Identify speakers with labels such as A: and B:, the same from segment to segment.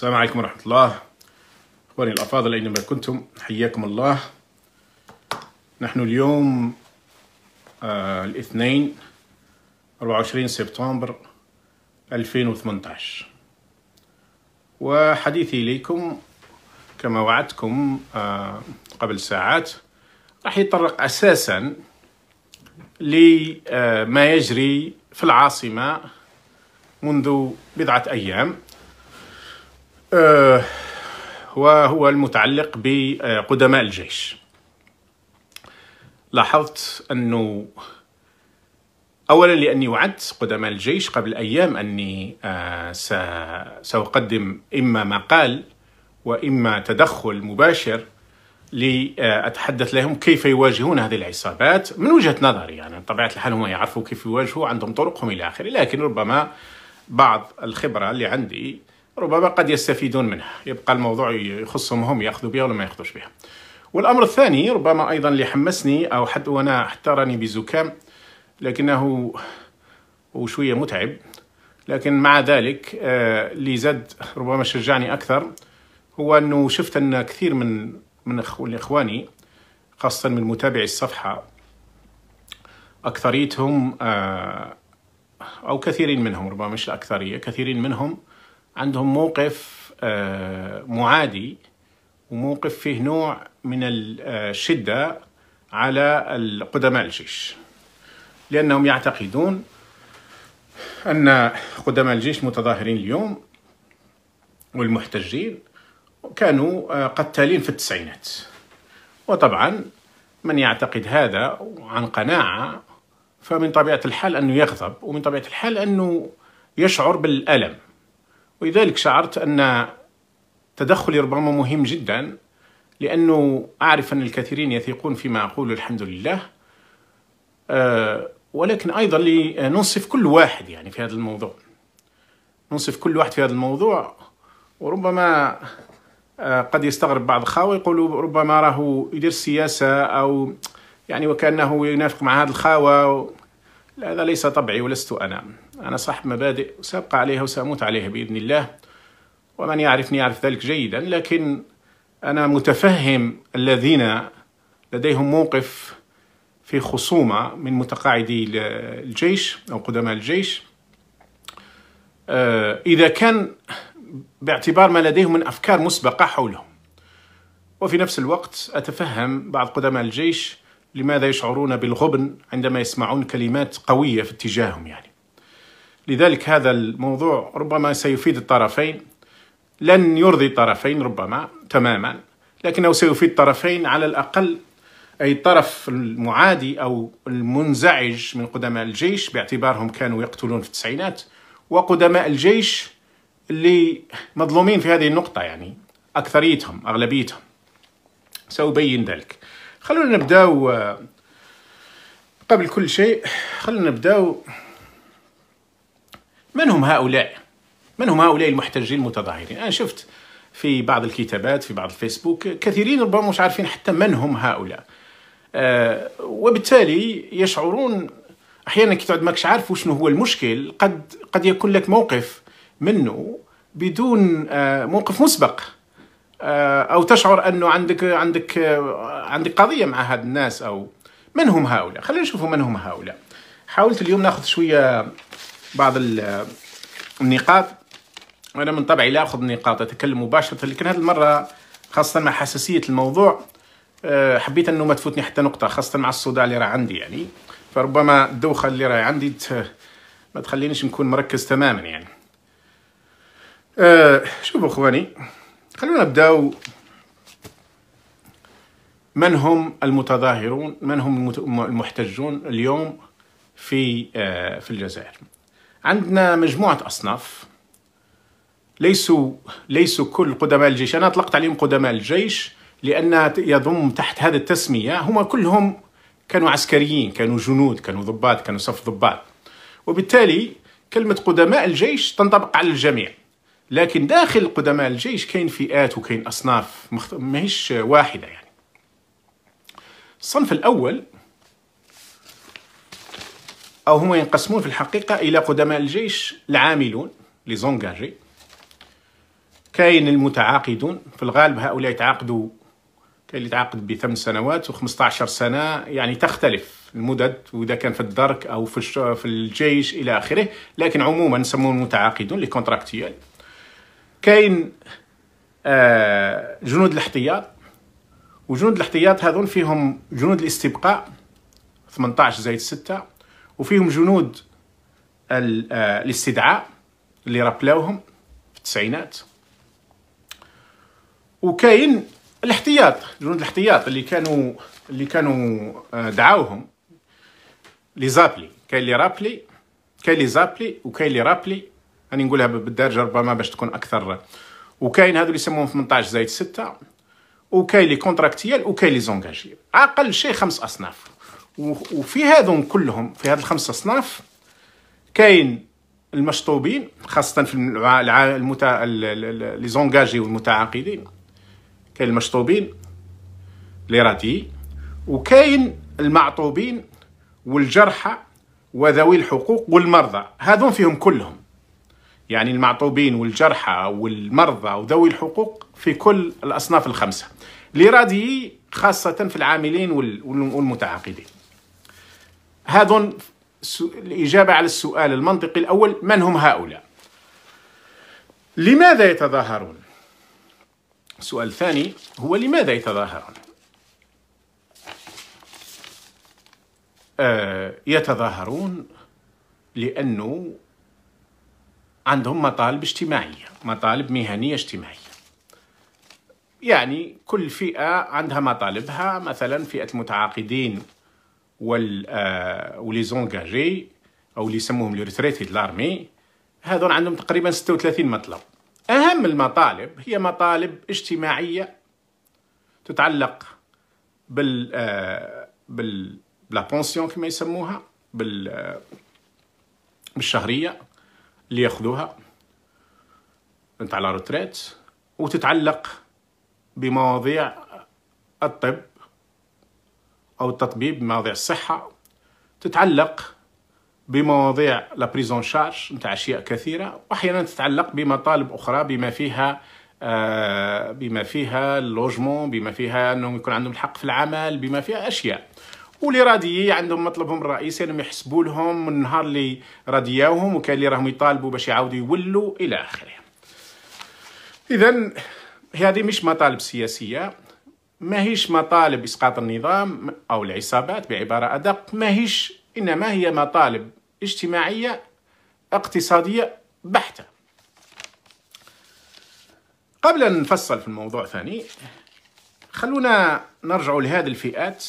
A: السلام عليكم ورحمة الله إخواني الأفاضل أينما كنتم حياكم الله نحن اليوم آه الاثنين 24 سبتمبر 2018 وحديثي إليكم كما وعدتكم آه قبل ساعات راح يتطرق أساسا لما آه، يجري في العاصمة منذ بضعة أيام وهو آه، المتعلق بقدماء الجيش لاحظت أنه أولا لأني وعدت قدماء الجيش قبل أيام أني آه، سأقدم إما مقال وإما تدخل مباشر لأتحدث لهم كيف يواجهون هذه العصابات من وجهة نظري يعني طبيعة الحال هم يعرفوا كيف يواجهوا عندهم طرقهم إلى آخره لكن ربما بعض الخبرة اللي عندي ربما قد يستفيدون منها يبقى الموضوع يخصهم هم ياخذوا بها ولا ما ياخذوش بها والامر الثاني ربما ايضا اللي حمسني او حتى وانا حتى راني بزكام لكنه وشويه متعب لكن مع ذلك اللي آه، زاد ربما شجعني اكثر هو انه شفت ان كثير من من اخواني خاصه من متابعي الصفحه اكثريتهم آه، او كثيرين منهم ربما مش الاكثريه كثيرين منهم عندهم موقف آه، معادي وموقف فيه نوع من الشدة آه، على قدماء الجيش لأنهم يعتقدون أن قدماء الجيش المتظاهرين اليوم والمحتجين كانوا آه، قتالين في التسعينات وطبعا من يعتقد هذا عن قناعة فمن طبيعة الحال أنه يغضب ومن طبيعة الحال أنه يشعر بالألم ولذلك شعرت أن تدخلي ربما مهم جدا لأنه أعرف أن الكثيرين يثقون فيما أقول الحمد لله آه، ولكن أيضا لننصف كل واحد يعني في هذا الموضوع ننصف كل واحد في هذا الموضوع وربما آه، قد يستغرب بعض الخاوة يقولوا ربما راه يدير سياسة أو يعني وكأنه ينافق مع هذا الخاوة هذا ليس طبعي ولست أنا أنا صاحب مبادئ سأبقى عليها وسأموت عليها بإذن الله ومن يعرفني يعرف ذلك جيدا لكن أنا متفهم الذين لديهم موقف في خصومة من متقاعدي الجيش أو قدماء الجيش آه، إذا كان باعتبار ما لديهم من أفكار مسبقة حولهم وفي نفس الوقت أتفهم بعض قدماء الجيش لماذا يشعرون بالغبن عندما يسمعون كلمات قوية في اتجاههم يعني لذلك هذا الموضوع ربما سيفيد الطرفين لن يرضي الطرفين ربما تماما لكنه سيفيد الطرفين على الأقل أي الطرف المعادي أو المنزعج من قدماء الجيش باعتبارهم كانوا يقتلون في التسعينات وقدماء الجيش اللي مظلومين في هذه النقطة يعني أكثريتهم أغلبيتهم سأبين ذلك خلونا نبداو آه، قبل كل شيء خلونا نبداو من هم هؤلاء؟ من هم هؤلاء المحتجين المتظاهرين؟ أنا شفت في بعض الكتابات في بعض الفيسبوك كثيرين ربما مش عارفين حتى من هم هؤلاء آه وبالتالي يشعرون احيانا كي تعد ماكش عارف شنو هو المشكل قد قد يكون لك موقف منه بدون آه موقف مسبق آه او تشعر انه عندك عندك آه، عندك قضيه مع هاد الناس او من هم هؤلاء خلينا نشوفوا من هم هؤلاء حاولت اليوم ناخذ شويه بعض النقاط انا من طبعي لا اخذ نقاط اتكلم مباشره لكن هذه المره خاصه مع حساسيه الموضوع آه، حبيت انه ما تفوتني حتى نقطه خاصه مع الصداع اللي راه عندي يعني فربما الدوخه اللي راه عندي ما تخلينيش نكون مركز تماما يعني آه، شوفوا اخواني خلونا نبداو من هم المتظاهرون من هم المحتجون اليوم في آه، في الجزائر عندنا مجموعة أصناف ليسوا ليسوا كل قدماء الجيش أنا أطلقت عليهم قدماء الجيش لأن يضم تحت هذه التسمية هم كلهم كانوا عسكريين كانوا جنود كانوا ضباط كانوا صف ضباط وبالتالي كلمة قدماء الجيش تنطبق على الجميع لكن داخل قدماء الجيش كاين فئات وكاين أصناف مخت... ماهيش واحدة يعني الصنف الأول أو هما ينقسمون في الحقيقة إلى قدماء الجيش العاملون لي زونكاجي كاين المتعاقدون في الغالب هؤلاء يتعاقدوا كاين اللي يتعاقد بثمان سنوات و15 سنة يعني تختلف المدد وإذا كان في الدرك أو في في الجيش إلى آخره لكن عموما نسموهم المتعاقدون لي كونتراكتيال كاين آه، جنود الاحتياط وجنود الاحتياط هذون فيهم جنود الاستبقاء 18 زائد 6 وفيهم جنود آه، الاستدعاء اللي ربلاوهم في التسعينات وكاين الاحتياط جنود الاحتياط اللي كانوا اللي كانوا آه، دعاوهم لي زابلي كاين لي رابلي كاين لي زابلي وكاين لي رابلي راني نقولها بالدارجه ربما باش تكون اكثر وكاين هادو اللي يسموهم 18 زائد 6 وكاين لي كونتراكتيال وكاين لي زونكاجي اقل شيء خمس اصناف وفي هذون كلهم في هذ الخمسة أصناف كاين المشطوبين خاصة في المتع... لي زونجاجي والمتعاقدين كاين المشطوبين لي راتي وكاين المعطوبين والجرحى وذوي الحقوق والمرضى هذون فيهم كلهم يعني المعطوبين والجرحى والمرضى وذوي الحقوق في كل الأصناف الخمسة لرادي خاصة في العاملين والمتعاقدين هذا الإجابة على السؤال المنطقي الأول من هم هؤلاء لماذا يتظاهرون السؤال الثاني هو لماذا يتظاهرون آه، يتظاهرون لأنه عندهم مطالب اجتماعية مطالب مهنية اجتماعية يعني كل فئة عندها مطالبها مثلا فئة المتعاقدين وال آه، ولي زونجاجي او اللي يسموهم لي ريتريتي لارمي هذول عندهم تقريبا 36 مطلب اهم المطالب هي مطالب اجتماعيه تتعلق بال آه، بال بلا بونسيون كما يسموها بال آه، بالشهريه اللي ياخذوها نتاع لا روتريت وتتعلق بمواضيع الطب أو التطبيب بمواضيع الصحة تتعلق بمواضيع لا بريزون شارج نتاع أشياء كثيرة وأحيانا تتعلق بمطالب أخرى بما فيها آه، بما فيها اللوجمون بما فيها أنهم يكون عندهم الحق في العمل بما فيها أشياء ولي راديي عندهم مطلبهم الرئيسي انهم يحسبوا لهم من النهار اللي رادياوهم وكاين اللي راهم يطالبوا باش يعاودوا يولوا الى اخره اذا هذه مش مطالب سياسيه ماهيش مطالب إسقاط النظام أو العصابات بعبارة أدق ماهيش إنما هي مطالب اجتماعية اقتصادية بحتة قبل أن نفصل في الموضوع ثاني خلونا نرجع لهذه الفئات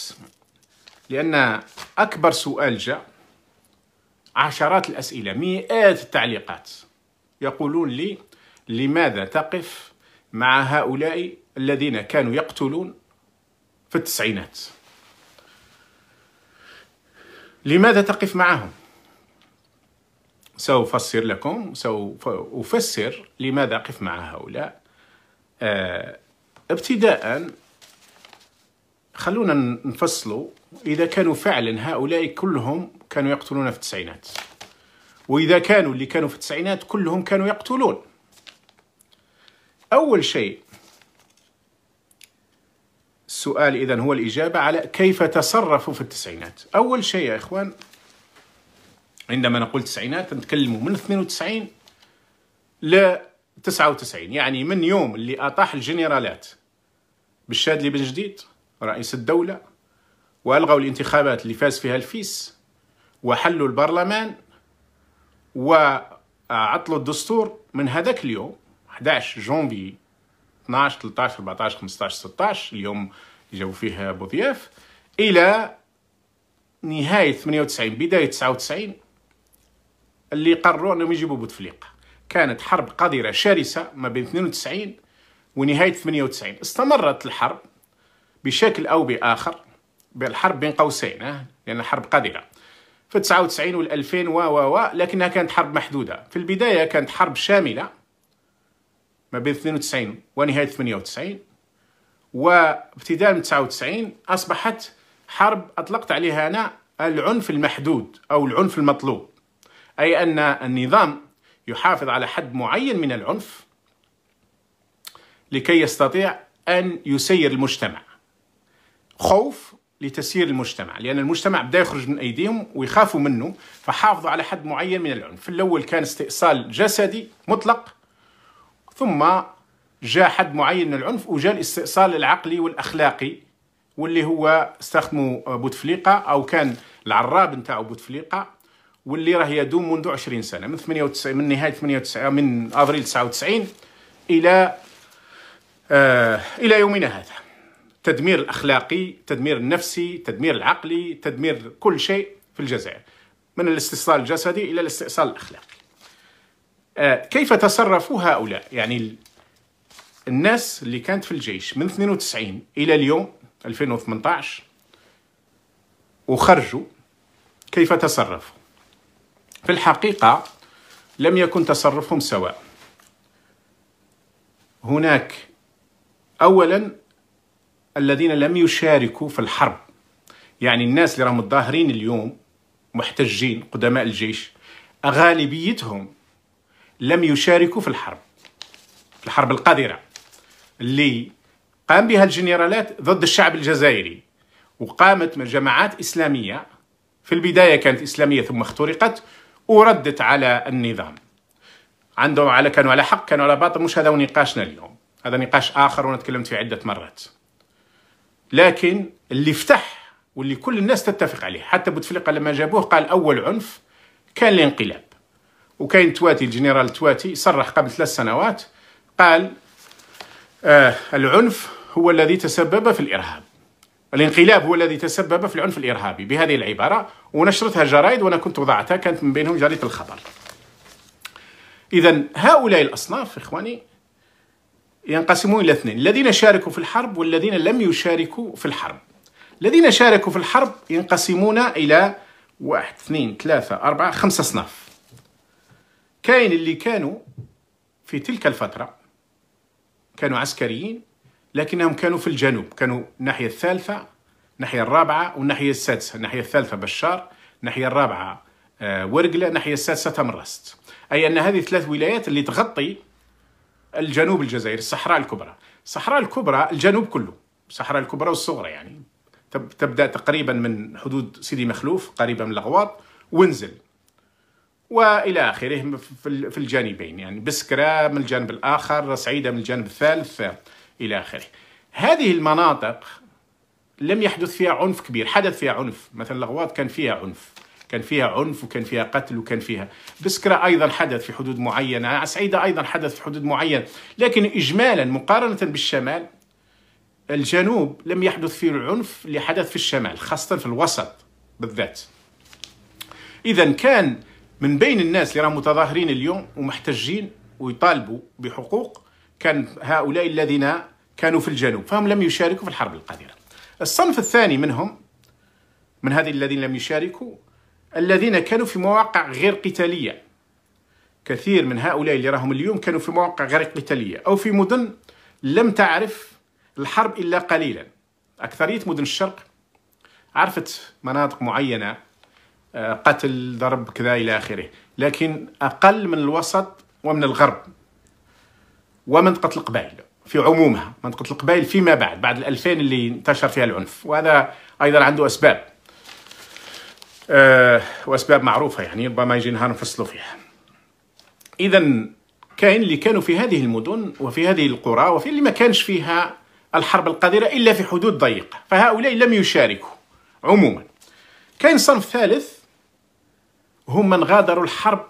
A: لأن أكبر سؤال جاء عشرات الأسئلة مئات التعليقات يقولون لي لماذا تقف مع هؤلاء الذين كانوا يقتلون في التسعينات لماذا تقف معهم سأفسر لكم سأفسر لماذا أقف مع هؤلاء أه ابتداء خلونا نفصلوا إذا كانوا فعلا هؤلاء كلهم كانوا يقتلون في التسعينات وإذا كانوا اللي كانوا في التسعينات كلهم كانوا يقتلون أول شيء السؤال إذا هو الإجابة على كيف تصرفوا في التسعينات أول شيء يا إخوان عندما نقول تسعينات نتكلموا من 92 ل 99 يعني من يوم اللي أطاح الجنرالات بالشادلي بن جديد رئيس الدولة وألغوا الانتخابات اللي فاز فيها الفيس وحلوا البرلمان وعطلوا الدستور من هذاك اليوم 11 جونفي 12 13 14 15 16 اليوم جاو فيه بوضياف الى نهايه 98 بدايه 99 اللي قرروا انهم يجيبوا بوتفليقه كانت حرب قذره شرسه ما بين 92 ونهايه 98 استمرت الحرب بشكل او باخر بالحرب بين قوسين لان حرب قذره في 99 وال 2000 و و و لكنها كانت حرب محدوده في البدايه كانت حرب شامله ما بين 92 ونهاية 98 وابتداء من 99 أصبحت حرب أطلقت عليها أنا العنف المحدود أو العنف المطلوب أي أن النظام يحافظ على حد معين من العنف لكي يستطيع أن يسير المجتمع خوف لتسيير المجتمع لأن المجتمع بدأ يخرج من أيديهم ويخافوا منه فحافظوا على حد معين من العنف في الأول كان استئصال جسدي مطلق ثم جاء حد معين من العنف وجاء الاستئصال العقلي والاخلاقي واللي هو استخدموا بوتفليقه او كان العراب نتاعو بوتفليقه واللي راه يدوم منذ 20 سنه من 98 من نهايه 98 من افريل 99 الى آه الى يومنا هذا تدمير الاخلاقي تدمير النفسي تدمير العقلي تدمير كل شيء في الجزائر من الاستئصال الجسدي الى الاستئصال الاخلاقي آه، كيف تصرفوا هؤلاء يعني الناس اللي كانت في الجيش من 92 الى اليوم 2018 وخرجوا كيف تصرفوا في الحقيقه لم يكن تصرفهم سواء هناك اولا الذين لم يشاركوا في الحرب يعني الناس اللي راهم متظاهرين اليوم محتجين قدماء الجيش غالبيتهم لم يشاركوا في الحرب الحرب القذرة اللي قام بها الجنرالات ضد الشعب الجزائري وقامت من جماعات إسلامية في البداية كانت إسلامية ثم اخترقت وردت على النظام عندهم على كانوا على حق كانوا على باطل مش هذا هو نقاشنا اليوم هذا نقاش آخر وأنا تكلمت فيه عدة مرات لكن اللي فتح واللي كل الناس تتفق عليه حتى بوتفليقة لما جابوه قال أول عنف كان الانقلاب وكاين تواتي الجنرال تواتي صرح قبل ثلاث سنوات قال آه العنف هو الذي تسبب في الارهاب الانقلاب هو الذي تسبب في العنف الارهابي بهذه العباره ونشرتها جرائد وانا كنت وضعتها كانت من بينهم جريده الخبر اذا هؤلاء الاصناف اخواني ينقسمون الى اثنين الذين شاركوا في الحرب والذين لم يشاركوا في الحرب الذين شاركوا في الحرب ينقسمون الى واحد اثنين ثلاثة أربعة خمسة أصناف كاين اللي كانوا في تلك الفترة كانوا عسكريين لكنهم كانوا في الجنوب كانوا الناحية الثالثة الناحية الرابعة والناحية السادسة الناحية الثالثة بشار الناحية الرابعة آه، ورقلة الناحية السادسة تمرست أي أن هذه ثلاث ولايات اللي تغطي الجنوب الجزائر الصحراء الكبرى الصحراء الكبرى الجنوب كله الصحراء الكبرى والصغرى يعني تبدأ تقريبا من حدود سيدي مخلوف قريبة من الأغواط وانزل والى اخره في الجانبين يعني بسكره من الجانب الاخر سعيده من الجانب الثالث الى اخره هذه المناطق لم يحدث فيها عنف كبير حدث فيها عنف مثلا الغواط كان فيها عنف كان فيها عنف وكان فيها قتل وكان فيها بسكرة أيضا حدث في حدود معينة سعيدة أيضا حدث في حدود معينة لكن إجمالا مقارنة بالشمال الجنوب لم يحدث فيه العنف اللي حدث في الشمال خاصة في الوسط بالذات إذا كان من بين الناس اللي راهم متظاهرين اليوم ومحتجين ويطالبوا بحقوق كان هؤلاء الذين كانوا في الجنوب فهم لم يشاركوا في الحرب القادمه الصنف الثاني منهم من هذه الذين لم يشاركوا الذين كانوا في مواقع غير قتالية كثير من هؤلاء اللي راهم اليوم كانوا في مواقع غير قتالية أو في مدن لم تعرف الحرب إلا قليلا أكثرية مدن الشرق عرفت مناطق معينة آه، قتل ضرب كذا إلى آخره لكن أقل من الوسط ومن الغرب ومنطقة القبائل في عمومها منطقة القبائل فيما بعد بعد الألفين اللي انتشر فيها العنف وهذا أيضا عنده أسباب أه وأسباب معروفة يعني ربما يجي نهار نفصلوا فيها إذا كاين اللي كانوا في هذه المدن وفي هذه القرى وفي اللي ما كانش فيها الحرب القذرة إلا في حدود ضيقة فهؤلاء لم يشاركوا عموما كاين صنف ثالث هم من غادروا الحرب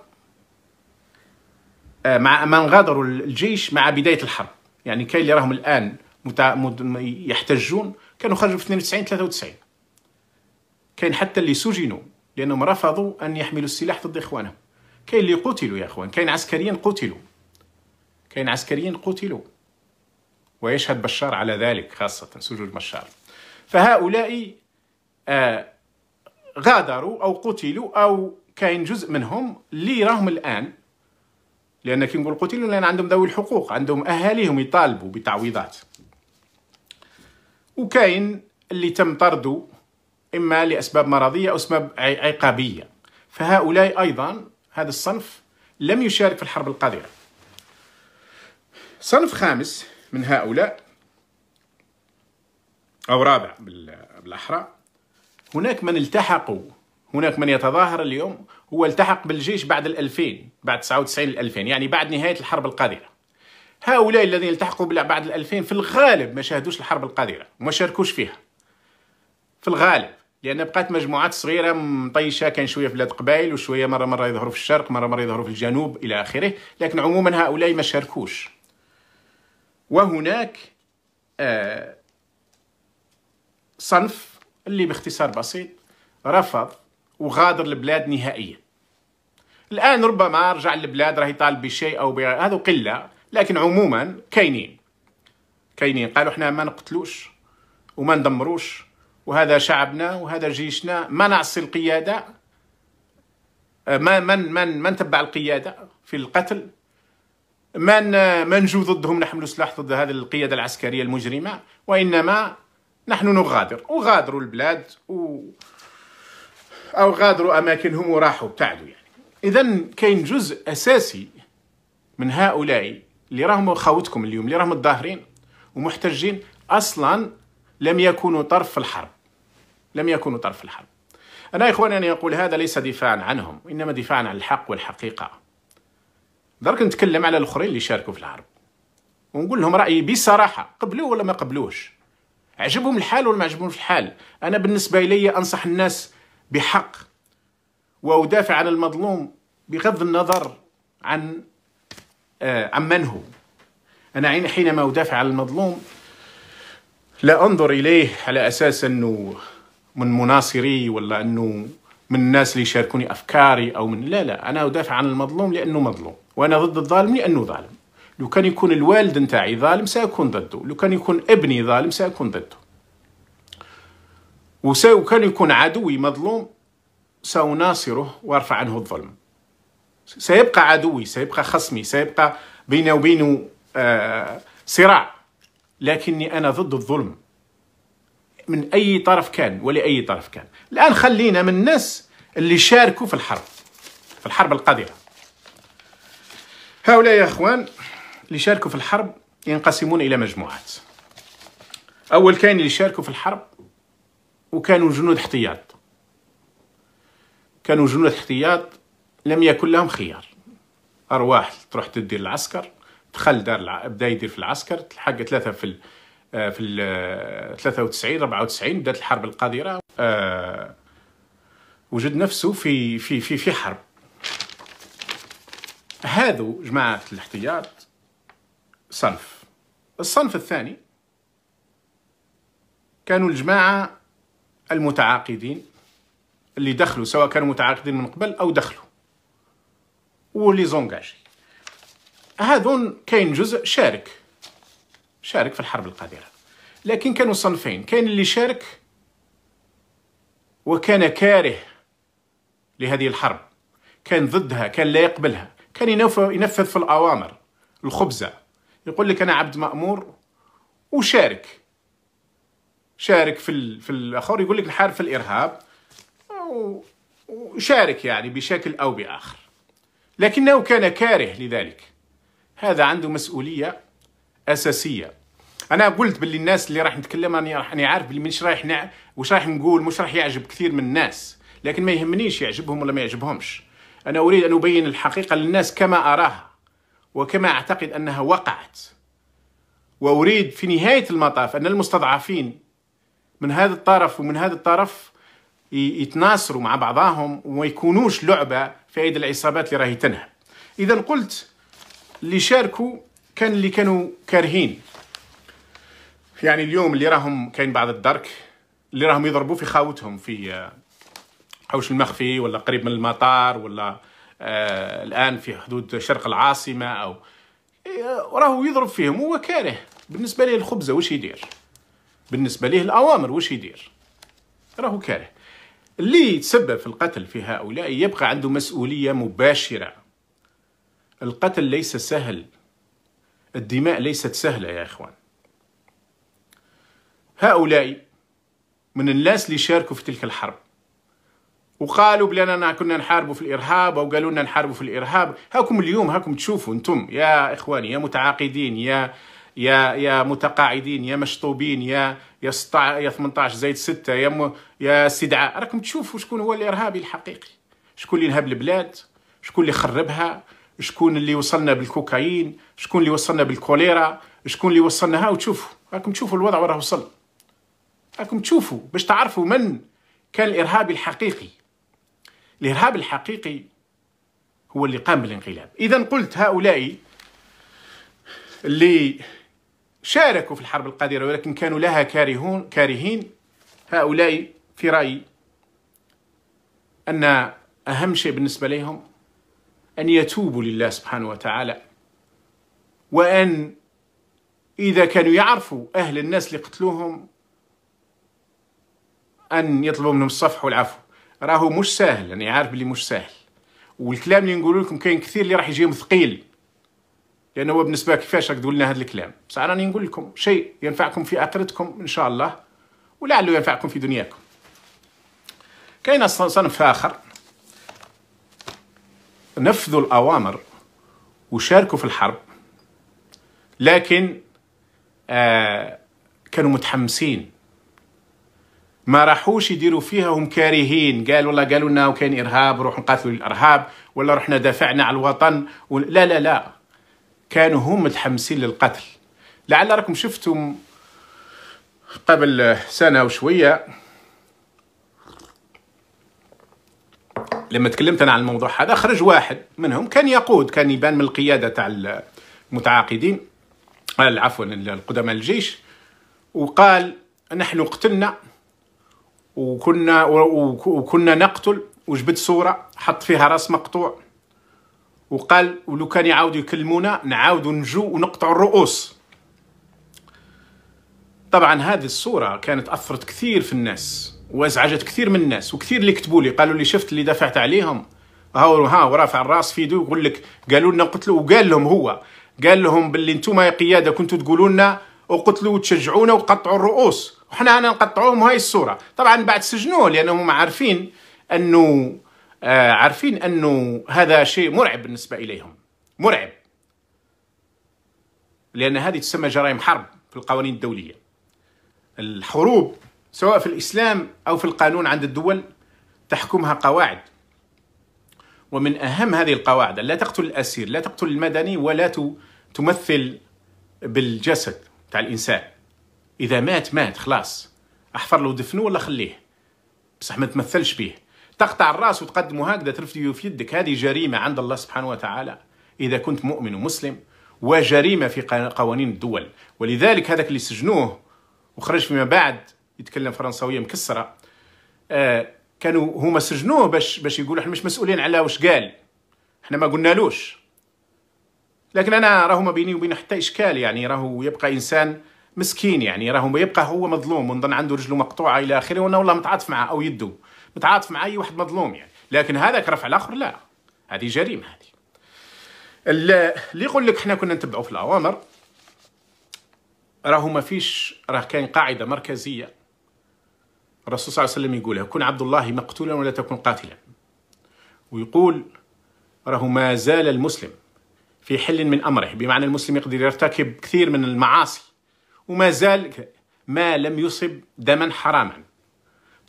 A: آه، مع من غادروا الجيش مع بدايه الحرب يعني كاين اللي راهم الان متع... مد... يحتجون كانوا خرجوا في 92 93 كاين حتى اللي سجنوا لانهم رفضوا ان يحملوا السلاح ضد اخوانهم كاين اللي قتلوا يا اخوان كاين عسكريين قتلوا كاين عسكريين قتلوا ويشهد بشار على ذلك خاصه سجود بشار فهؤلاء آه غادروا او قتلوا او كاين جزء منهم اللي راهم الان لان كي نقول قتلوا لان عندهم ذوي الحقوق عندهم اهاليهم يطالبوا بتعويضات وكاين اللي تم طرده اما لاسباب مرضيه او اسباب عقابيه فهؤلاء ايضا هذا الصنف لم يشارك في الحرب القذره صنف خامس من هؤلاء او رابع بالاحرى هناك من التحقوا هناك من يتظاهر اليوم هو التحق بالجيش بعد 2000 بعد 99 الألفين 2000 يعني بعد نهاية الحرب القادرة هؤلاء الذين التحقوا بعد 2000 في الغالب ما شاهدوش الحرب القادرة وما شاركوش فيها في الغالب لان بقات مجموعات صغيره مطيشه كان شويه في بلاد قبائل وشويه مره مره يظهروا في الشرق مره مره يظهروا في الجنوب الى اخره لكن عموما هؤلاء ما شاركوش وهناك آه صنف اللي باختصار بسيط رفض وغادر البلاد نهائيا الان ربما رجع للبلاد راه يطالب بشيء او بغير هذا قله لكن عموما كاينين كاينين قالوا احنا ما نقتلوش وما ندمروش وهذا شعبنا وهذا جيشنا ما نعصي القياده ما من من ما نتبع القياده في القتل من ما نجو ضدهم نحمل سلاح ضد هذه القياده العسكريه المجرمه وانما نحن نغادر وغادروا البلاد و أو غادروا أماكنهم وراحوا ابتعدوا يعني إذا كاين جزء أساسي من هؤلاء اللي راهم خاوتكم اليوم اللي راهم الظاهرين ومحتجين أصلا لم يكونوا طرف في الحرب لم يكونوا طرف في الحرب أنا إخواني أنا أقول هذا ليس دفاعا عنهم وإنما دفاعا عن الحق والحقيقة درك نتكلم على الآخرين اللي شاركوا في الحرب ونقول لهم رأيي بصراحة قبلوه ولا ما قبلوش عجبهم الحال ولا ما عجبهم الحال أنا بالنسبة لي أنصح الناس بحق وأدافع عن المظلوم بغض النظر عن آه، عن من هو أنا حينما أدافع عن المظلوم لا أنظر إليه على أساس أنه من مناصري ولا أنه من الناس اللي يشاركوني أفكاري أو من لا لا أنا أدافع عن المظلوم لأنه مظلوم وأنا ضد الظالم لأنه ظالم لو كان يكون الوالد نتاعي ظالم سأكون ضده لو كان يكون ابني ظالم سأكون ضده كان يكون عدوي مظلوم سأناصره وأرفع عنه الظلم سيبقى عدوي سيبقى خصمي سيبقى بيني وبينه آه صراع لكني أنا ضد الظلم من أي طرف كان ولأي طرف كان الآن خلينا من الناس اللي شاركوا في الحرب في الحرب القادرة هؤلاء يا أخوان اللي شاركوا في الحرب ينقسمون إلى مجموعات أول كان اللي شاركوا في الحرب وكانوا جنود احتياط كانوا جنود احتياط لم يكن لهم خيار ارواح تروح تدير العسكر دخل دار الع... بدا يدير في العسكر تلحق ثلاثه في ال آه، في ال 93 آه، 94 بدات الحرب القادرة أه وجد نفسه في في في في حرب هذو جماعه الاحتياط صنف الصنف الثاني كانوا الجماعه المتعاقدين اللي دخلوا سواء كانوا متعاقدين من قبل او دخلوا ولي زونغاجي هذون كاين جزء شارك شارك في الحرب القادره لكن كانوا صنفين كاين اللي شارك وكان كاره لهذه الحرب كان ضدها كان لا يقبلها كان ينفذ في الاوامر الخبزه يقول لك انا عبد مامور وشارك شارك في ال... في الاخر يقول لك نحارب في الارهاب وشارك يعني بشكل او باخر لكنه كان كاره لذلك هذا عنده مسؤوليه اساسيه انا قلت باللي الناس اللي راح نتكلم انا راني عارف باللي مش رايح نع... واش راح نقول مش راح يعجب كثير من الناس لكن ما يهمنيش يعجبهم ولا ما يعجبهمش انا اريد ان ابين الحقيقه للناس كما اراها وكما اعتقد انها وقعت واريد في نهايه المطاف ان المستضعفين من هذا الطرف ومن هذا الطرف يتناصروا مع بعضهم وما يكونوش لعبه في ايدي العصابات اللي راهي تنهب اذا قلت اللي شاركوا كان اللي كانوا كارهين يعني اليوم اللي راهم كاين بعض الدرك اللي راهم يضربوا في خاوتهم في آه، حوش المخفي ولا قريب من المطار ولا آه، الان في حدود شرق العاصمه او آه، راهو يضرب فيهم هو كاره بالنسبه لي الخبزه واش يدير بالنسبة ليه الأوامر وش يدير راهو كاره اللي يتسبب في القتل في هؤلاء يبقى عنده مسؤولية مباشرة القتل ليس سهل الدماء ليست سهلة يا إخوان هؤلاء من الناس اللي شاركوا في تلك الحرب وقالوا بلنا كنا نحاربوا في الارهاب او قالوا لنا نحاربوا في الارهاب هاكم اليوم هاكم تشوفوا انتم يا اخواني يا متعاقدين يا يا يا متقاعدين يا مشطوبين يا يا 16 يا 18 زائد 6 يا م... يا استدعاء راكم تشوفوا شكون هو الارهابي الحقيقي شكون اللي نهب البلاد شكون اللي خربها شكون اللي وصلنا بالكوكايين شكون اللي وصلنا بالكوليرا شكون اللي وصلنا ها وتشوفوا راكم تشوفوا الوضع وراه وصل راكم تشوفوا باش تعرفوا من كان الارهابي الحقيقي الارهاب الحقيقي هو اللي قام بالانقلاب اذا قلت هؤلاء اللي شاركوا في الحرب القادرة ولكن كانوا لها كارهون كارهين هؤلاء في رأيي أن أهم شيء بالنسبة لهم أن يتوبوا لله سبحانه وتعالى وأن إذا كانوا يعرفوا أهل الناس اللي قتلوهم أن يطلبوا منهم الصفح والعفو راهو مش سهل أنا يعني عارف اللي مش سهل والكلام اللي نقول لكم كاين كثير اللي راح يجيهم ثقيل لانه هو بالنسبه كيفاش راك تقول لنا هذا الكلام بصح راني نقول لكم شيء ينفعكم في اخرتكم ان شاء الله ولعله ينفعكم في دنياكم كاين صنف اخر نفذوا الاوامر وشاركوا في الحرب لكن آه كانوا متحمسين ما راحوش يديروا فيها هم كارهين قال والله قالوا لنا وكان ارهاب روح نقاتلوا الارهاب ولا رحنا دافعنا على الوطن و... لا لا لا كانوا هم متحمسين للقتل لعل راكم شفتم قبل سنة وشوية لما تكلمت أنا عن الموضوع هذا خرج واحد منهم كان يقود كان يبان من القيادة تاع المتعاقدين آه، عفوا القدماء الجيش وقال نحن قتلنا وكنا وكنا نقتل وجبت صورة حط فيها راس مقطوع وقال ولو كان يعاودوا يكلمونا نعاودوا نجو ونقطعوا الرؤوس طبعا هذه الصوره كانت اثرت كثير في الناس وازعجت كثير من الناس وكثير اللي كتبوا لي قالوا لي شفت اللي دافعت عليهم ها ها ورافع الراس في يدو يقول لك قالوا لنا قتلوا وقال لهم هو قال لهم باللي انتم يا قياده كنتوا تقولوا لنا وقتلوا وتشجعونا وقطعوا الرؤوس وحنا انا نقطعوهم هاي الصوره طبعا بعد سجنوه لانهم عارفين انه آه، عارفين انه هذا شيء مرعب بالنسبه اليهم مرعب لان هذه تسمى جرائم حرب في القوانين الدوليه الحروب سواء في الاسلام او في القانون عند الدول تحكمها قواعد ومن اهم هذه القواعد لا تقتل الاسير لا تقتل المدني ولا تمثل بالجسد تاع الانسان اذا مات مات خلاص احفر له دفنه ولا خليه بصح ما تمثلش به تقطع الراس وتقدمه هكذا ترفديه في يدك هذه جريمه عند الله سبحانه وتعالى اذا كنت مؤمن ومسلم وجريمه في قوانين الدول ولذلك هذاك اللي سجنوه وخرج فيما بعد يتكلم فرنساويه مكسره آه كانوا هما سجنوه باش باش يقولوا احنا مش مسؤولين على واش قال احنا ما قلنالوش لكن انا راهو ما بيني وبين حتى اشكال يعني راهو يبقى انسان مسكين يعني راهو يبقى هو مظلوم ونظن عنده رجله مقطوعه الى اخره وانا والله متعاطف معه او يده متعاطف مع اي واحد مظلوم يعني لكن هذاك رفع الاخر لا هذه جريمه هذه اللي يقول لك احنا كنا نتبعوا في الاوامر راهو ما فيش راه كاين قاعده مركزيه الرسول صلى الله عليه وسلم يقولها كن عبد الله مقتولا ولا تكن قاتلا ويقول راهو ما زال المسلم في حل من امره بمعنى المسلم يقدر يرتكب كثير من المعاصي وما زال ما لم يصب دما حراما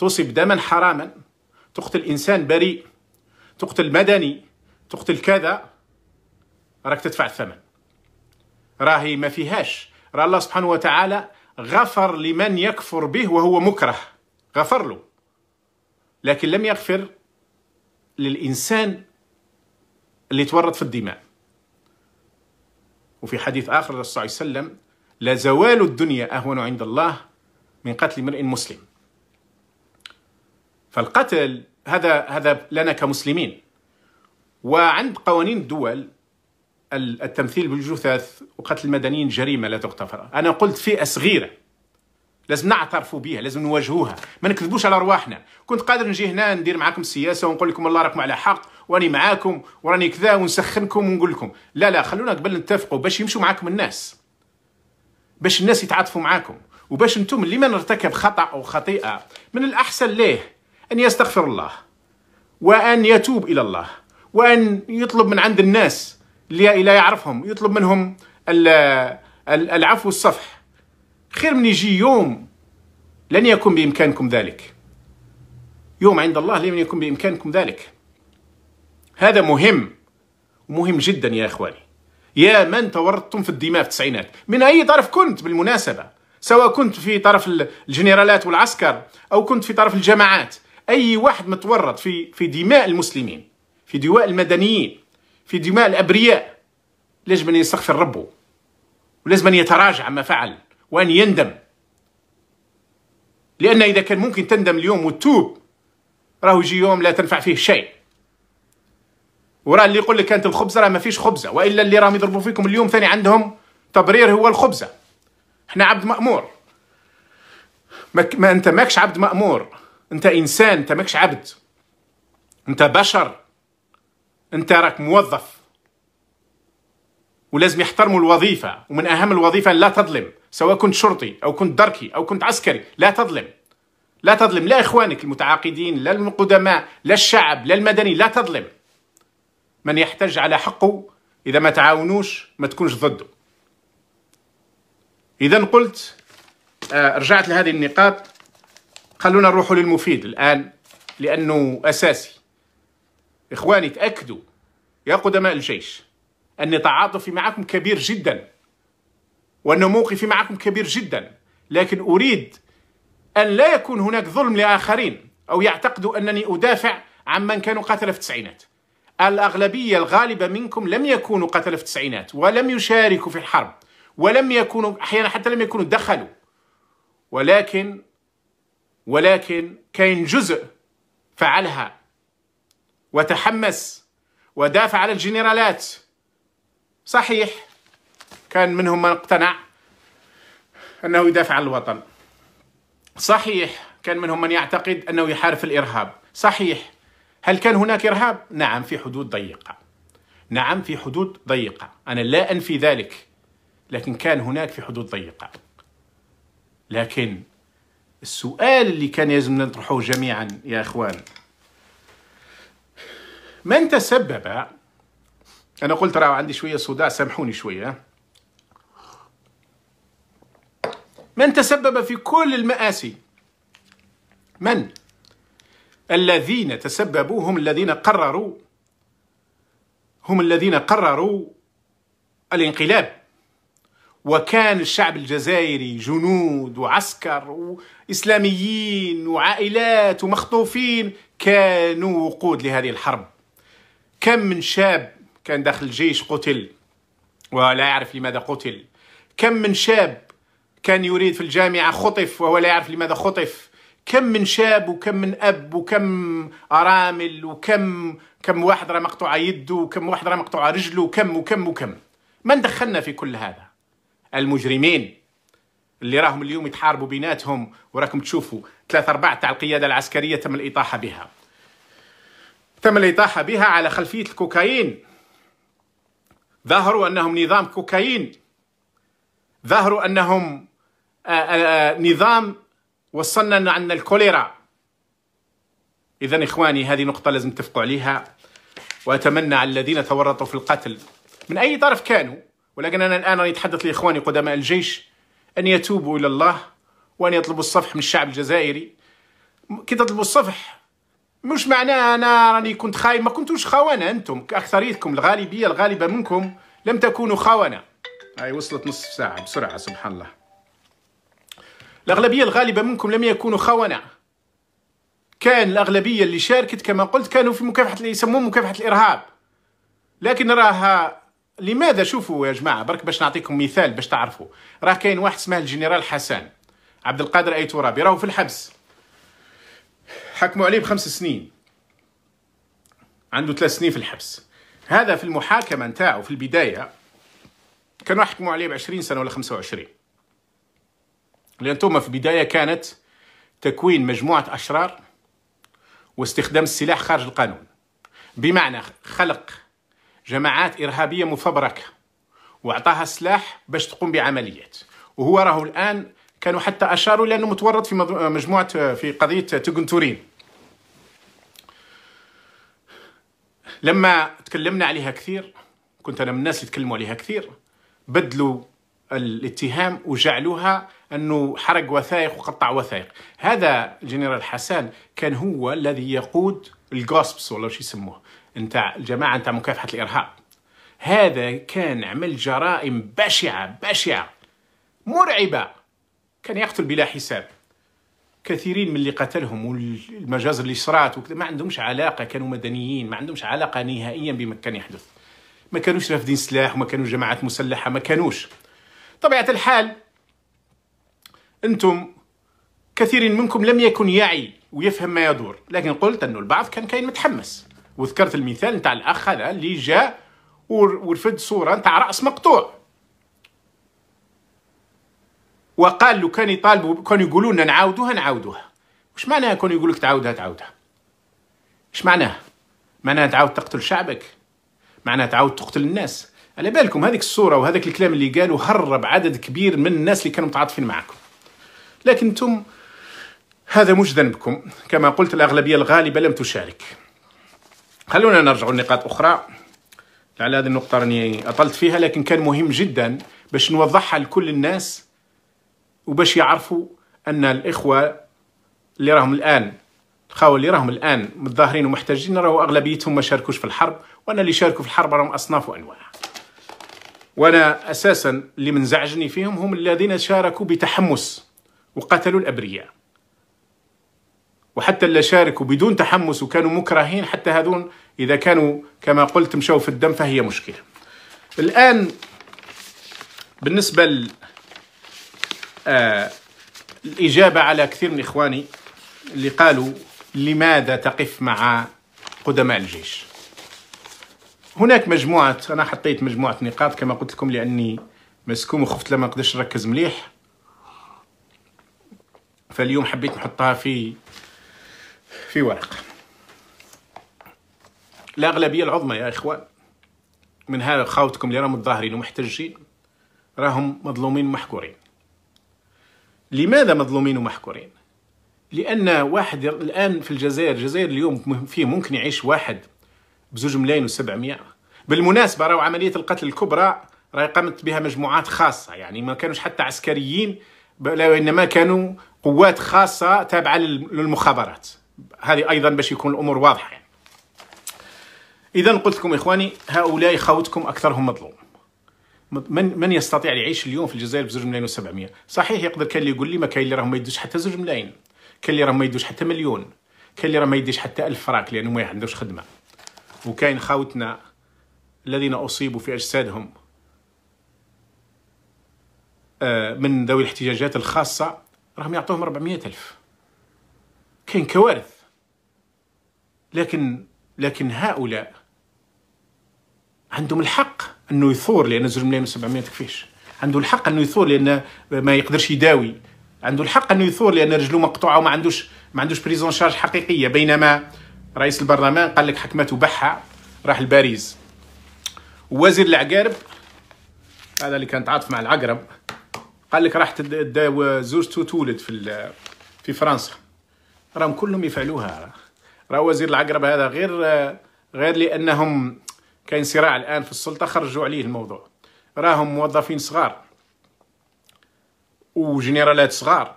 A: تصب دما حراما تقتل انسان بريء تقتل مدني تقتل كذا راك تدفع الثمن راهي ما فيهاش راه الله سبحانه وتعالى غفر لمن يكفر به وهو مكره غفر له لكن لم يغفر للإنسان اللي تورط في الدماء وفي حديث آخر الرسول صلى الله عليه وسلم لا زوال الدنيا أهون عند الله من قتل امرئ مسلم فالقتل هذا هذا لنا كمسلمين وعند قوانين الدول التمثيل بالجثث وقتل المدنيين جريمه لا تغتفر انا قلت فئه صغيره لازم نعترفوا بها لازم نواجهوها ما نكذبوش على ارواحنا كنت قادر نجي هنا ندير معاكم سياسه ونقول لكم الله راكم على حق وراني معاكم وراني كذا ونسخنكم ونقول لكم لا لا خلونا قبل نتفقوا باش يمشوا معاكم الناس باش الناس يتعاطفوا معاكم وباش انتم اللي ما نرتكب خطا او خطيئه من الاحسن ليه أن يستغفر الله وأن يتوب إلى الله وأن يطلب من عند الناس اللي لا يعرفهم يطلب منهم العفو والصفح خير من يجي يوم لن يكون بإمكانكم ذلك يوم عند الله لن يكون بإمكانكم ذلك هذا مهم مهم جدا يا إخواني يا من تورطتم في الدماء في التسعينات من أي طرف كنت بالمناسبة سواء كنت في طرف الجنرالات والعسكر أو كنت في طرف الجماعات اي واحد متورط في في دماء المسلمين في دماء المدنيين في دماء الابرياء لازم ان يستغفر ربه ولازم ان يتراجع عما فعل وان يندم لان اذا كان ممكن تندم اليوم وتتوب راهو يجي يوم لا تنفع فيه شيء وراه اللي يقول لك انت الخبزه راه ما فيش خبزه والا اللي راهم يضربوا فيكم اليوم ثاني عندهم تبرير هو الخبزه احنا عبد مامور ما انت ماكش عبد مامور انت انسان انت ماكش عبد انت بشر انت راك موظف ولازم يحترموا الوظيفه ومن اهم الوظيفه لا تظلم سواء كنت شرطي او كنت دركي او كنت عسكري لا تظلم لا تظلم لا اخوانك المتعاقدين لا القدماء لا الشعب لا المدني لا تظلم من يحتج على حقه اذا ما تعاونوش ما تكونش ضده اذا قلت آه، رجعت لهذه النقاط خلونا نروح للمفيد الآن لأنه أساسي إخواني تأكدوا يا قدماء الجيش أن تعاطفي معكم كبير جدا وأن موقفي معكم كبير جدا لكن أريد أن لا يكون هناك ظلم لآخرين أو يعتقدوا أنني أدافع عمن كانوا قتلة في التسعينات الأغلبية الغالبة منكم لم يكونوا قتلة في التسعينات ولم يشاركوا في الحرب ولم يكونوا أحيانا حتى لم يكونوا دخلوا ولكن ولكن كاين جزء فعلها وتحمس ودافع على الجنرالات صحيح كان منهم من اقتنع انه يدافع عن الوطن صحيح كان منهم من يعتقد انه يحارب الارهاب صحيح هل كان هناك ارهاب نعم في حدود ضيقه نعم في حدود ضيقه انا لا انفي ذلك لكن كان هناك في حدود ضيقه لكن السؤال اللي كان يجب نطرحه جميعا يا اخوان من تسبب انا قلت راه عندي شويه صداع سامحوني شويه من تسبب في كل المآسي من الذين تسببوا هم الذين قرروا هم الذين قرروا الانقلاب وكان الشعب الجزائري جنود وعسكر وإسلاميين وعائلات ومخطوفين كانوا وقود لهذه الحرب كم من شاب كان داخل الجيش قتل ولا يعرف لماذا قتل كم من شاب كان يريد في الجامعة خطف وهو لا يعرف لماذا خطف كم من شاب وكم من أب وكم أرامل وكم كم واحد راه مقطوعة يده وكم واحد راه مقطوعة رجله وكم وكم وكم من دخلنا في كل هذا المجرمين اللي راهم اليوم يتحاربوا بيناتهم وراكم تشوفوا ثلاثة أربعة تاع القيادة العسكرية تم الإطاحة بها تم الإطاحة بها على خلفية الكوكايين ظهروا أنهم نظام كوكايين ظهروا أنهم آه، آه، آه، نظام وصلنا عندنا الكوليرا إذا إخواني هذه نقطة لازم تفقوا عليها وأتمنى على الذين تورطوا في القتل من أي طرف كانوا ولكن أنا الآن راني أتحدث لإخواني قدماء الجيش أن يتوبوا إلى الله وأن يطلبوا الصفح من الشعب الجزائري كي تطلبوا الصفح مش معناه أنا راني كنت خايب ما كنتوش خونة أنتم أكثريتكم الغالبية الغالبة منكم لم تكونوا خونة هاي وصلت نصف ساعة بسرعة سبحان الله الأغلبية الغالبة منكم لم يكونوا خونة كان الأغلبية اللي شاركت كما قلت كانوا في مكافحة اللي يسموه مكافحة الإرهاب لكن راها لماذا شوفوا يا جماعه برك باش نعطيكم مثال باش تعرفوا راه كاين واحد اسمه الجنرال حسن عبد القادر اي ترابي راهو في الحبس حكموا عليه بخمس سنين عنده ثلاث سنين في الحبس هذا في المحاكمه نتاعو في البدايه كانوا حكموا عليه ب 20 سنه ولا 25 لان توما في البدايه كانت تكوين مجموعه اشرار واستخدام السلاح خارج القانون بمعنى خلق جماعات إرهابية مفبركة وأعطاها سلاح باش تقوم بعمليات وهو راهو الآن كانوا حتى أشاروا لأنه متورط في مجموعة في قضية تيغنتورين لما تكلمنا عليها كثير كنت أنا من الناس اللي تكلموا عليها كثير بدلوا الاتهام وجعلوها انه حرق وثائق وقطع وثائق هذا الجنرال حسان كان هو الذي يقود الجوسبس ولا شو يسموه نتاع الجماعه نتاع مكافحه الارهاب هذا كان عمل جرائم بشعه بشعه مرعبه كان يقتل بلا حساب كثيرين من اللي قتلهم والمجازر اللي صرات وكذا ما عندهمش علاقه كانوا مدنيين ما عندهمش علاقه نهائيا بما كان يحدث ما كانوش رافدين سلاح وما كانوش جماعات مسلحه ما كانوش طبيعه الحال انتم كثير منكم لم يكن يعي ويفهم ما يدور لكن قلت انه البعض كان كاين متحمس وذكرت المثال نتاع الاخ هذا اللي جاء ورفد صوره نتاع راس مقطوع وقال لو كان يطالبوا كانوا يقولوا لنا نعاودوها نعاودوها واش معناها كانوا يقول لك تعاودها تعاودها اش معناها معناها تعاود تقتل شعبك معناها تعاود تقتل الناس على بالكم هذيك الصوره وهذاك الكلام اللي قالوا هرب عدد كبير من الناس اللي كانوا متعاطفين معكم لكن انتم هذا مش ذنبكم كما قلت الأغلبية الغالبة لم تشارك خلونا نرجع لنقاط أخرى على هذه النقطة راني أطلت فيها لكن كان مهم جدا باش نوضحها لكل الناس وباش يعرفوا أن الإخوة اللي راهم الآن الخاوة اللي راهم الآن متظاهرين ومحتاجين راهو أغلبيتهم ما شاركوش في الحرب وأنا اللي شاركوا في الحرب راهم أصناف وأنواع وأنا أساسا اللي منزعجني فيهم هم الذين شاركوا بتحمس وقتلوا الأبرياء وحتى اللي شاركوا بدون تحمس وكانوا مكرهين حتى هذون إذا كانوا كما قلت مشوا في الدم فهي مشكلة الآن بالنسبة ل... آه، الإجابة على كثير من إخواني اللي قالوا لماذا تقف مع قدماء الجيش هناك مجموعة أنا حطيت مجموعة نقاط كما قلت لكم لأني مسكوم وخفت لما قدش نركز مليح فاليوم حبيت نحطها في في ورق الأغلبية العظمى يا إخوان من هذا خاوتكم اللي راهم متظاهرين ومحتجين راهم مظلومين ومحكورين لماذا مظلومين ومحكورين؟ لأن واحد الآن في الجزائر الجزائر اليوم فيه ممكن يعيش واحد بزوج ملايين وسبعمائة بالمناسبة راهو عملية القتل الكبرى راهي قامت بها مجموعات خاصة يعني ما كانوش حتى عسكريين وإنما كانوا قوات خاصة تابعة للمخابرات هذه ايضا باش يكون الامور واضحه يعني. اذا قلت لكم اخواني هؤلاء خوتكم اكثرهم مظلوم من من يستطيع يعيش اليوم في الجزائر بزوج ملايين و700 صحيح يقدر كاين اللي يقول لي ما كاين اللي راه ما يدوش حتى زوج ملايين كاين اللي راه ما يدوش حتى مليون كاين اللي راه ما يديش حتى 1000 فرانك لانه ما عندوش خدمه وكاين خاوتنا الذين اصيبوا في اجسادهم آه، من ذوي الاحتياجات الخاصه راهم يعطوهم 400 ألف كاين كوارث لكن لكن هؤلاء عندهم الحق انه يثور لان زوج ملايين و700 تكفيش عنده الحق انه يثور لان ما يقدرش يداوي عنده الحق انه يثور لان رجله مقطوعه وما عندوش ما عندوش بريزون شارج حقيقيه بينما رئيس البرلمان قال لك حكمته بحة راح لباريس وزير العقارب هذا اللي كان تعاطف مع العقرب قال لك راح زوجته تولد في في فرنسا راهم كلهم يفعلوها راه وزير العقرب هذا غير غير لانهم كاين صراع الان في السلطه خرجوا عليه الموضوع راهم موظفين صغار وجنرالات صغار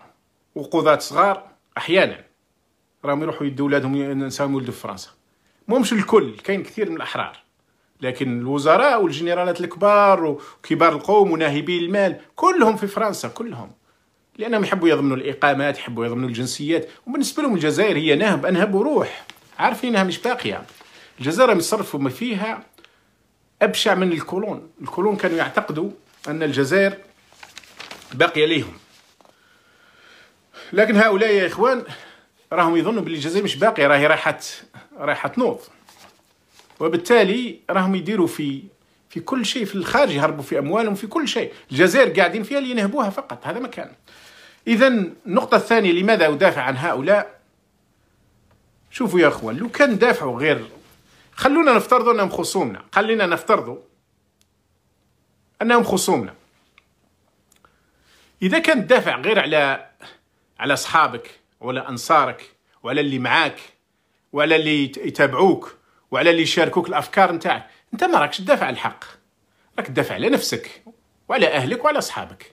A: وقضاة صغار احيانا راهم يروحوا يدوا ولادهم نساهم يولدوا في فرنسا مش الكل كاين كثير من الاحرار لكن الوزراء والجنرالات الكبار وكبار القوم وناهبي المال كلهم في فرنسا كلهم لانهم يحبوا يضمنوا الاقامات يحبوا يضمنوا الجنسيات وبالنسبه لهم الجزائر هي نهب انهب وروح عارفينها مش باقيه الجزائر يصرفوا ما فيها ابشع من الكولون الكولون كانوا يعتقدوا ان الجزائر باقيه ليهم لكن هؤلاء يا اخوان راهم يظنوا بلي الجزائر مش باقيه راهي رايحه رايحه تنوض وبالتالي راهم يديروا في في كل شيء في الخارج يهربوا في اموالهم في كل شيء الجزائر قاعدين فيها لينهبوها فقط هذا مكان إذا النقطة الثانية لماذا أدافع عن هؤلاء؟ شوفوا يا أخوان لو كان دافعوا غير خلونا نفترضوا أنهم خصومنا خلينا نفترضوا أنهم خصومنا إذا كان تدافع غير على على أصحابك ولا أنصارك وعلى اللي معاك وعلى اللي يتابعوك وعلى اللي يشاركوك الأفكار نتاعك أنت ما راكش تدافع على الحق راك تدافع على نفسك وعلى أهلك وعلى أصحابك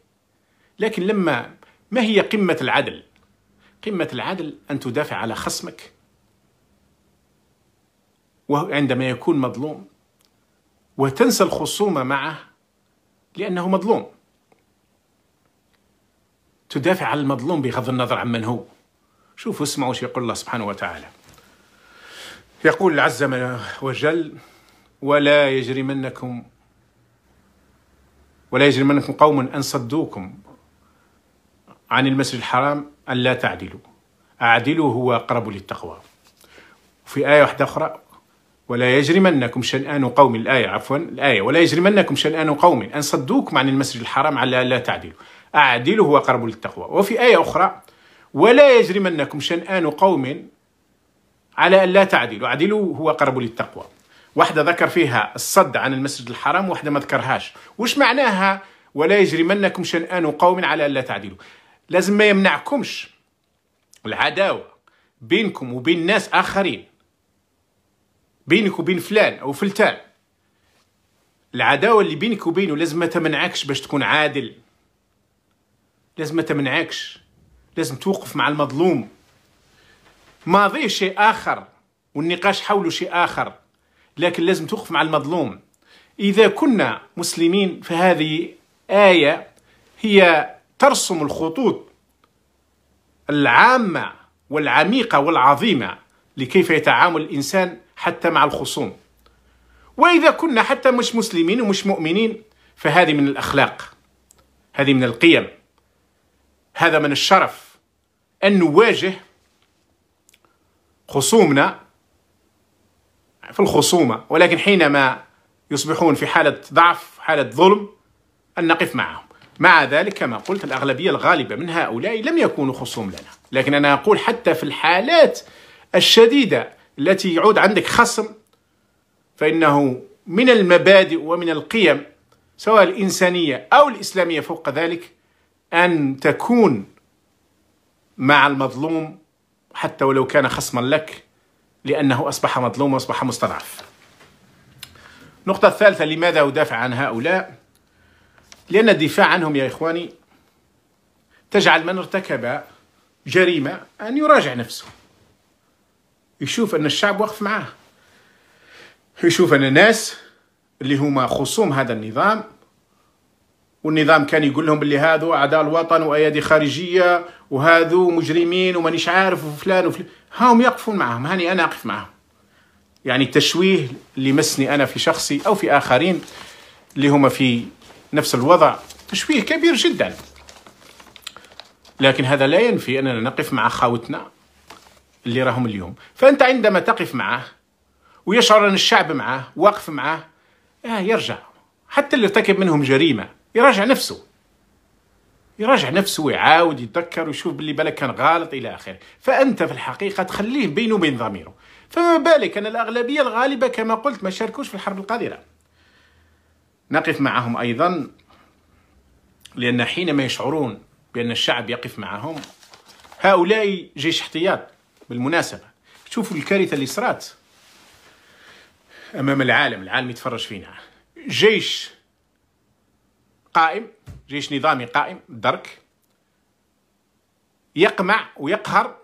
A: لكن لما ما هي قمة العدل؟ قمة العدل أن تدافع على خصمك وعندما يكون مظلوم وتنسى الخصومة معه لأنه مظلوم تدافع عن المظلوم بغض النظر عن من هو شوفوا اسمعوا شو يقول الله سبحانه وتعالى يقول عز وجل ولا يجرمنكم ولا يجرمنكم قوم أن صدوكم عن المسجد الحرام ألا تعدلوا أعدلوا هو أقرب للتقوى في آية واحدة أخرى ولا يجرمنكم شنآن قوم الآية عفوا الآية ولا يجرمنكم شنآن قوم أن صدوكم عن المسجد الحرام على ألا تعدلوا أعدلوا هو أقرب للتقوى وفي آية أخرى ولا يجرمنكم شنآن قوم على ألا تعدلوا أعدلوا هو أقرب للتقوى واحدة ذكر فيها الصد عن المسجد الحرام واحدة ما ذكرهاش وش معناها ولا يجرمنكم شنآن قوم على ألا تعدلوا لازم ما يمنعكمش العداوه بينكم وبين ناس اخرين بينك وبين فلان او فلتان العداوه اللي بينك وبينه لازم ما تمنعكش باش تكون عادل لازم ما تمنعكش لازم توقف مع المظلوم ماضيه شيء اخر والنقاش حوله شيء اخر لكن لازم توقف مع المظلوم اذا كنا مسلمين فهذه ايه هي ترسم الخطوط العامة والعميقة والعظيمة لكيف يتعامل الإنسان حتى مع الخصوم وإذا كنا حتى مش مسلمين ومش مؤمنين فهذه من الأخلاق هذه من القيم هذا من الشرف أن نواجه خصومنا في الخصومة ولكن حينما يصبحون في حالة ضعف حالة ظلم أن نقف معهم مع ذلك كما قلت الأغلبية الغالبة من هؤلاء لم يكونوا خصوم لنا لكن أنا أقول حتى في الحالات الشديدة التي يعود عندك خصم فإنه من المبادئ ومن القيم سواء الإنسانية أو الإسلامية فوق ذلك أن تكون مع المظلوم حتى ولو كان خصما لك لأنه أصبح مظلوم وأصبح مستضعف النقطة الثالثة لماذا أدافع عن هؤلاء لأن الدفاع عنهم يا إخواني تجعل من ارتكب جريمة أن يراجع نفسه يشوف أن الشعب واقف معاه يشوف أن الناس اللي هما خصوم هذا النظام والنظام كان يقول لهم باللي هذو اعداء الوطن وايادي خارجيه وهذو مجرمين ومانيش عارف وفلان وفلان هاهم يقفون معهم هاني انا اقف معهم يعني التشويه اللي مسني انا في شخصي او في اخرين اللي هما في نفس الوضع تشويه كبير جدا لكن هذا لا ينفي أننا نقف مع خاوتنا اللي راهم اليوم فأنت عندما تقف معه ويشعر أن الشعب معه واقف معه آه يرجع حتى اللي ارتكب منهم جريمة يراجع نفسه يراجع نفسه ويعاود يتذكر ويشوف باللي بالك كان غالط إلى آخره فأنت في الحقيقة تخليه بينه وبين ضميره فما بالك أن الأغلبية الغالبة كما قلت ما شاركوش في الحرب القادرة نقف معهم أيضا لأن حينما يشعرون بأن الشعب يقف معهم هؤلاء جيش احتياط بالمناسبة شوفوا الكارثة اللي صرات أمام العالم العالم يتفرج فينا جيش قائم جيش نظامي قائم درك يقمع ويقهر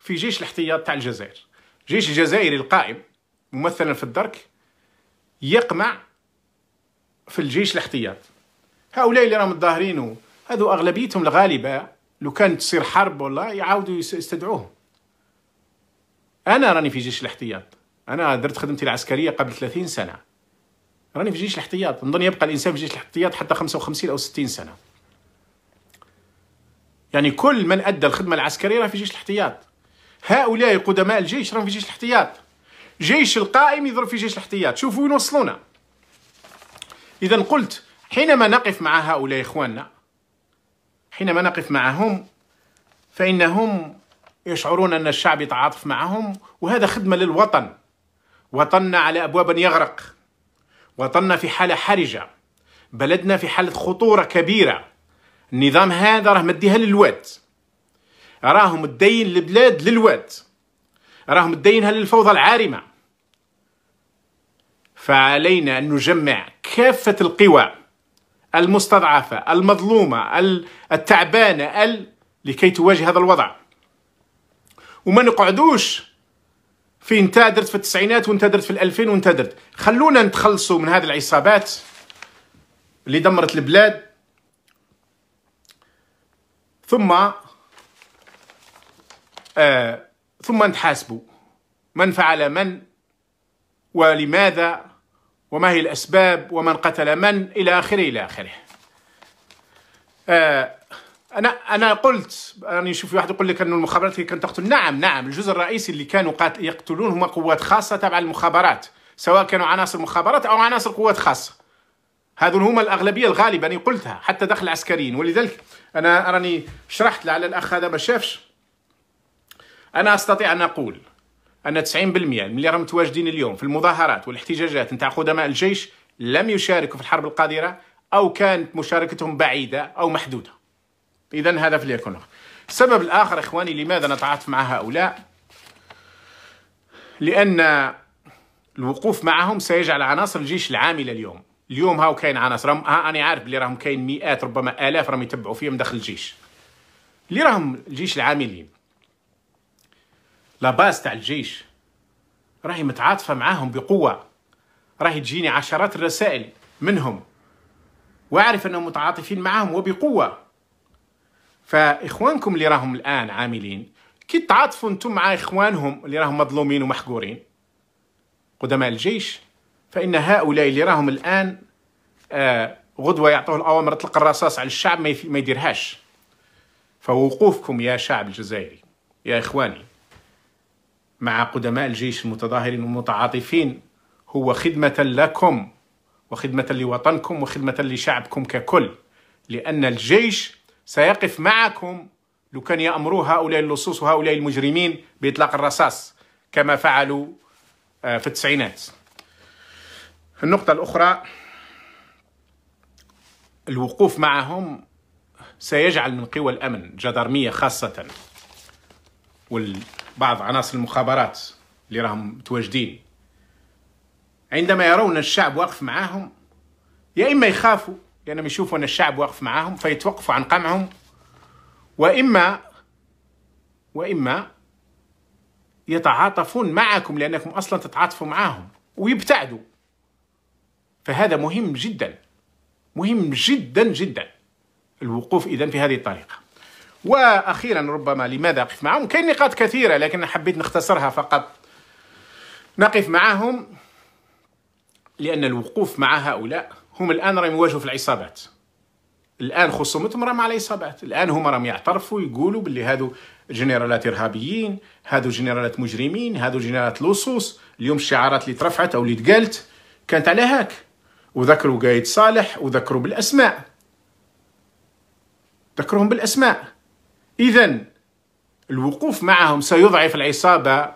A: في جيش الاحتياط تاع الجزائر جيش الجزائري القائم ممثلا في الدرك يقمع في الجيش الاحتياط هؤلاء اللي راهم الظاهرين هذو اغلبيتهم الغالبه لو كانت تصير حرب والله يعاودوا يستدعوهم انا راني في جيش الاحتياط انا درت خدمتي العسكريه قبل 30 سنه راني في جيش الاحتياط نظن يبقى الانسان في جيش الاحتياط حتى 55 او 60 سنه يعني كل من ادى الخدمه العسكريه راه في جيش الاحتياط هؤلاء قدماء الجيش راهم في جيش الاحتياط جيش القائم يضرب في جيش الاحتياط شوفوا وين وصلونا إذا قلت حينما نقف مع هؤلاء إخواننا حينما نقف معهم فإنهم يشعرون أن الشعب يتعاطف معهم وهذا خدمة للوطن وطننا على أبواب يغرق وطننا في حالة حرجة بلدنا في حالة خطورة كبيرة النظام هذا راه مديها للواد راهم مدين البلاد للواد راهم مدينها للفوضى العارمة فعلينا أن نجمع كافة القوى المستضعفة المظلومة التعبانة ال لكي تواجه هذا الوضع وما نقعدوش في انت درت في التسعينات وانت درت في الألفين وانت درت خلونا نتخلصوا من هذه العصابات اللي دمرت البلاد ثم آه ثم نتحاسبوا من فعل من ولماذا وما هي الأسباب ومن قتل من إلى آخره إلى آخره آه، أنا أنا قلت أنا شوف واحد يقول لك أن المخابرات هي كانت تقتل نعم نعم الجزء الرئيسي اللي كانوا يقتلون هما قوات خاصة تبع المخابرات سواء كانوا عناصر مخابرات أو عناصر قوات خاصة هذول هما الأغلبية الغالبة أنا قلتها حتى داخل العسكريين ولذلك أنا راني شرحت لعل الأخ هذا ما شافش أنا أستطيع أن أقول ان 90% من اللي راهم متواجدين اليوم في المظاهرات والاحتجاجات نتاع قدماء الجيش لم يشاركوا في الحرب القادره او كانت مشاركتهم بعيده او محدوده. اذا هذا في ليكون السبب الاخر اخواني لماذا نتعاطف مع هؤلاء؟ لان الوقوف معهم سيجعل عناصر الجيش العامله اليوم، اليوم هاو كاين عناصر ها انا عارف اللي راهم كاين مئات ربما الاف راهم يتبعوا فيهم داخل الجيش. اللي راهم الجيش العاملين لاباس تاع الجيش راهي متعاطفة معاهم بقوة راهي تجيني عشرات الرسائل منهم واعرف انهم متعاطفين معاهم وبقوة فاخوانكم اللي راهم الان عاملين كي تعاطفوا انتم مع اخوانهم اللي راهم مظلومين ومحقورين قدماء الجيش فان هؤلاء اللي راهم الان آه غدوه يعطوه الاوامر اطلق الرصاص على الشعب ما يديرهاش فوقوفكم يا شعب الجزائري يا اخواني مع قدماء الجيش المتظاهرين والمتعاطفين هو خدمة لكم وخدمة لوطنكم وخدمة لشعبكم ككل لأن الجيش سيقف معكم لو كان يأمروا هؤلاء اللصوص وهؤلاء المجرمين بإطلاق الرصاص كما فعلوا آه، في التسعينات النقطة الأخرى الوقوف معهم سيجعل من قوى الأمن جدرمية خاصة وبعض عناصر المخابرات اللي راهم متواجدين عندما يرون الشعب واقف معاهم يا إما يخافوا لأنهم يشوفوا أن الشعب واقف معاهم فيتوقفوا عن قمعهم وإما وإما يتعاطفون معكم لأنكم أصلا تتعاطفوا معاهم ويبتعدوا فهذا مهم جدا مهم جدا جدا الوقوف إذا في هذه الطريقة واخيرا ربما لماذا اقف معهم كاين نقاط كثيره لكن حبيت نختصرها فقط نقف معهم لان الوقوف مع هؤلاء هم الان راهم يواجهوا في العصابات الان خصومتهم راهم على العصابات الان هم راهم يعترفوا يقولوا باللي هادو جنرالات ارهابيين هادو جنرالات مجرمين هادو جنرالات لصوص اليوم الشعارات اللي ترفعت او اللي تقالت كانت على هاك وذكروا قايد صالح وذكروا بالاسماء ذكرهم بالاسماء إذا الوقوف معهم سيضعف العصابة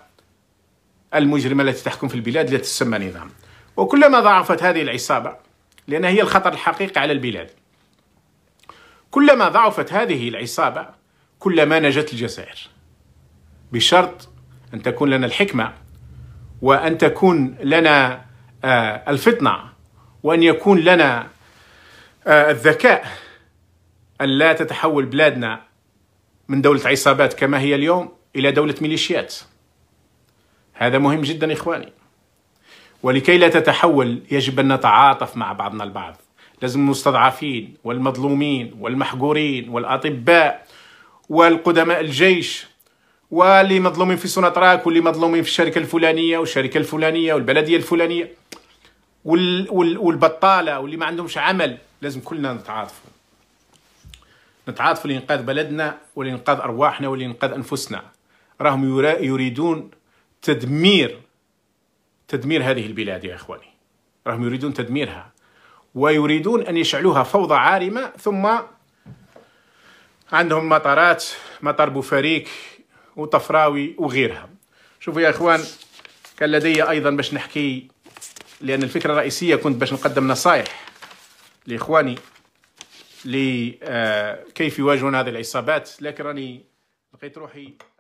A: المجرمة التي تحكم في البلاد التي تسمى نظام وكلما ضعفت هذه العصابة لأنها هي الخطر الحقيقي على البلاد كلما ضعفت هذه العصابة كلما نجت الجزائر بشرط أن تكون لنا الحكمة وأن تكون لنا آه، الفطنة وأن يكون لنا آه، الذكاء أن لا تتحول بلادنا من دولة عصابات كما هي اليوم إلى دولة ميليشيات هذا مهم جدا إخواني ولكي لا تتحول يجب أن نتعاطف مع بعضنا البعض لازم المستضعفين والمظلومين والمحقورين والأطباء والقدماء الجيش واللي مظلومين في سوناتراك واللي مظلومين في الشركة الفلانية والشركة الفلانية والبلدية الفلانية والبطالة واللي ما عندهمش عمل لازم كلنا نتعاطفوا نتعاطف لإنقاذ بلدنا ولإنقاذ أرواحنا ولإنقاذ أنفسنا راهم يريدون تدمير تدمير هذه البلاد يا إخواني راهم يريدون تدميرها ويريدون أن يشعلوها فوضى عارمة ثم عندهم مطارات مطار بوفاريك وطفراوي وغيرها شوفوا يا إخوان كان لدي أيضا باش نحكي لأن الفكرة الرئيسية كنت باش نقدم نصائح لإخواني لكيف آه، يواجهون هذه العصابات لكن راني لقيت روحي